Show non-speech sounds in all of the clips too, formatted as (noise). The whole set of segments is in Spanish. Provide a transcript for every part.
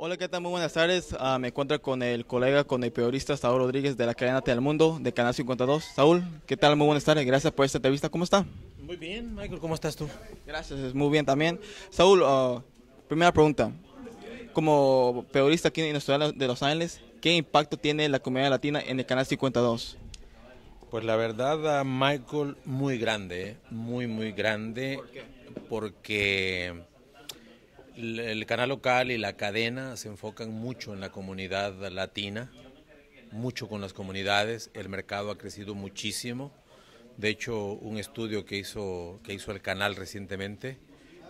Hola, ¿qué tal? Muy buenas tardes. Ah, me encuentro con el colega, con el periodista Saúl Rodríguez de la cadena mundo de Canal 52. Saúl, ¿qué tal? Muy buenas tardes. Gracias por esta entrevista. ¿Cómo está? Muy bien, Michael. ¿Cómo estás tú? Gracias, muy bien también. Saúl, ah, primera pregunta. Como periodista aquí en la ciudad de Los Ángeles, ¿qué impacto tiene la comunidad latina en el Canal 52? Pues la verdad, ah, Michael, muy grande, ¿eh? muy, muy grande, porque el canal local y la cadena se enfocan mucho en la comunidad latina, mucho con las comunidades, el mercado ha crecido muchísimo. De hecho, un estudio que hizo, que hizo el canal recientemente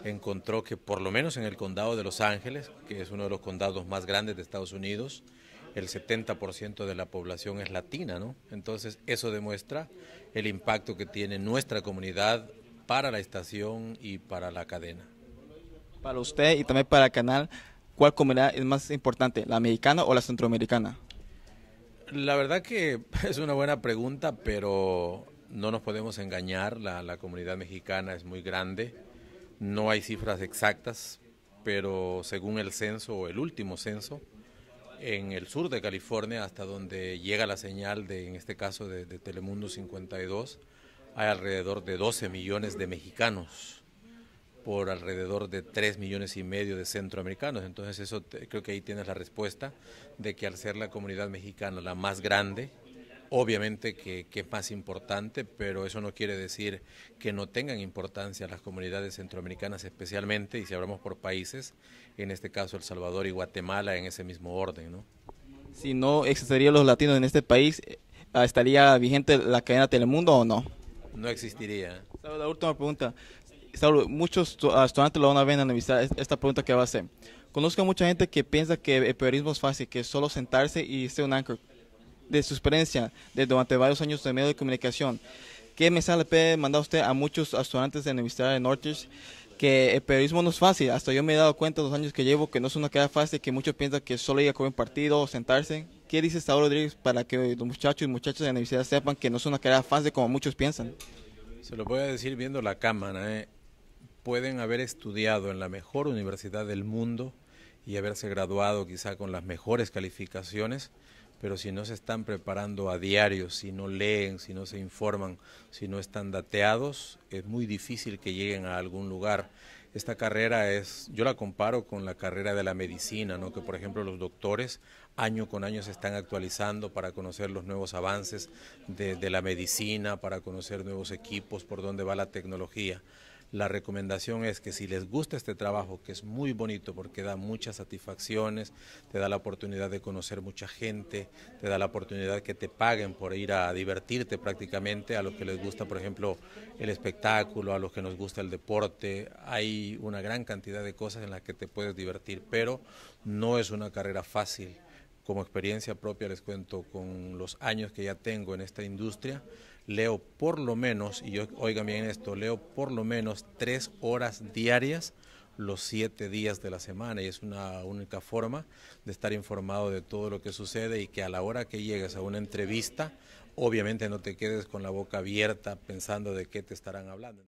encontró que por lo menos en el condado de Los Ángeles, que es uno de los condados más grandes de Estados Unidos, el 70% de la población es latina, ¿no? Entonces, eso demuestra el impacto que tiene nuestra comunidad para la estación y para la cadena. Para usted y también para el canal, ¿cuál comunidad es más importante, la mexicana o la centroamericana? La verdad que (laughs) es una buena pregunta, pero no nos podemos engañar, la, comunidad mexicana es muy grande, no hay cifras exactas, pero según el censo, el último censo, en el sur de California, hasta donde llega la señal de, en este caso, de, de Telemundo 52, hay alrededor de 12 millones de mexicanos por alrededor de 3 millones y medio de centroamericanos. Entonces eso creo que ahí tienes la respuesta de que al ser la comunidad mexicana la más grande, obviamente que, es más importante, pero eso no quiere decir que no tengan importancia las comunidades centroamericanas especialmente, y si hablamos por países, en este caso El Salvador y Guatemala en ese mismo orden. ¿no? Si no existirían los latinos en este país, ¿estaría vigente la cadena Telemundo o no? No existiría. La última pregunta muchos estudiantes lo van a ver en la universidad, esta pregunta que va a hacer. Conozco a mucha gente que piensa que el periodismo es fácil, que es solo sentarse y ser un anchor. De su experiencia, de durante varios años de medio de comunicación, ¿qué mensaje le puede mandar usted a muchos estudiantes de la Universidad de Northridge que el periodismo no es fácil. Hasta yo me he dado cuenta los años que llevo que no es una carrera fácil, que muchos piensan que solo ir a comer un partido o sentarse. ¿Qué dice Saúl Rodríguez para que los muchachos y muchachas de la universidad sepan que no es una carrera fácil como muchos piensan? Se lo voy a decir viendo la cámara. ¿eh? pueden haber estudiado en la mejor universidad del mundo y haberse graduado quizá con las mejores calificaciones, pero si no se están preparando a diario, si no leen, si no se informan, si no están dateados, es muy difícil que lleguen a algún lugar. Esta carrera es, yo la comparo con la carrera de la medicina, que por ejemplo los doctores año con año se están actualizando para conocer los nuevos avances de la medicina, para conocer nuevos equipos, por dónde va la tecnología. La recomendación es que si les gusta este trabajo, que es muy bonito porque da muchas satisfacciones, te da la oportunidad de conocer mucha gente, te da la oportunidad que te paguen por ir a divertirte prácticamente, a los que les gusta, por ejemplo, el espectáculo, a los que nos gusta el deporte, hay una gran cantidad de cosas en las que te puedes divertir, pero no es una carrera fácil. Como experiencia propia les cuento con los años que ya tengo en esta industria, leo por lo menos, y yo, oigan bien esto, leo por lo menos tres horas diarias los siete días de la semana y es una única forma de estar informado de todo lo que sucede y que a la hora que llegues a una entrevista, obviamente no te quedes con la boca abierta pensando de qué te estarán hablando.